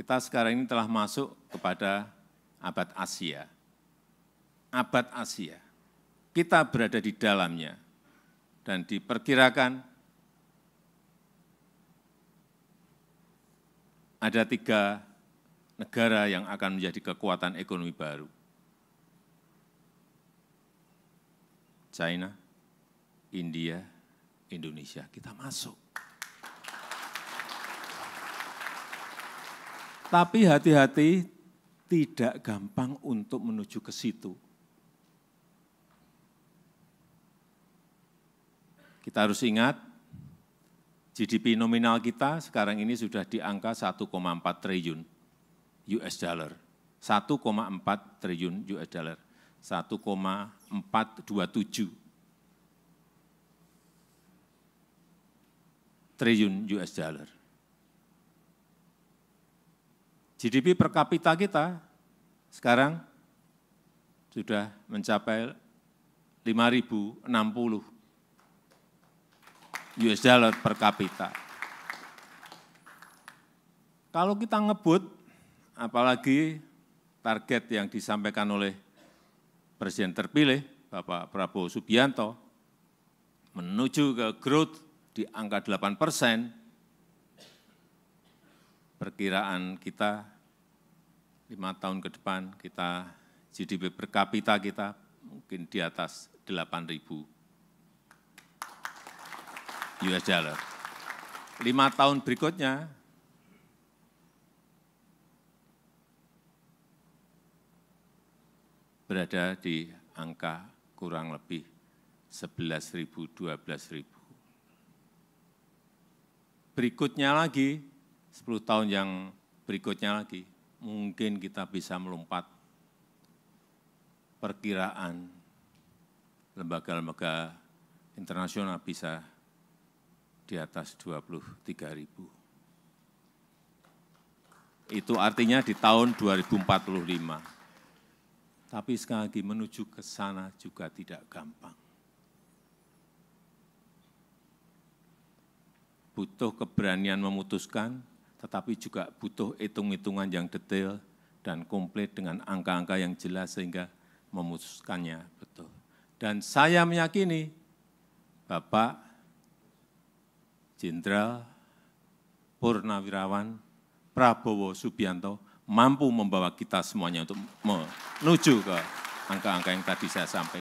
Kita sekarang ini telah masuk kepada abad Asia. Abad Asia. Kita berada di dalamnya. Dan diperkirakan ada tiga negara yang akan menjadi kekuatan ekonomi baru. China, India, Indonesia, kita masuk. Tapi hati-hati tidak gampang untuk menuju ke situ. Kita harus ingat GDP nominal kita sekarang ini sudah di angka 1,4 triliun US dollar. 1,4 triliun US dollar. 1,427 triliun US dollar. GDP per kapita kita sekarang sudah mencapai 5.060 US dollar per kapita. Kalau kita ngebut, apalagi target yang disampaikan oleh Presiden terpilih, Bapak Prabowo Subianto, menuju ke growth di angka 8 persen, perkiraan kita lima tahun ke depan kita GDP per kapita kita mungkin di atas 8.000 US dollar. Lima tahun berikutnya berada di angka kurang lebih 11.000, 12.000. Berikutnya lagi 10 tahun yang berikutnya lagi, mungkin kita bisa melompat perkiraan lembaga-lembaga internasional bisa di atas 23 ribu. Itu artinya di tahun 2045. Tapi sekali lagi menuju ke sana juga tidak gampang. Butuh keberanian memutuskan, tetapi juga butuh hitung-hitungan yang detail dan komplit dengan angka-angka yang jelas sehingga memutuskannya betul. Dan saya meyakini Bapak Jenderal Purnawirawan Prabowo Subianto mampu membawa kita semuanya untuk menuju ke angka-angka yang tadi saya sampaikan.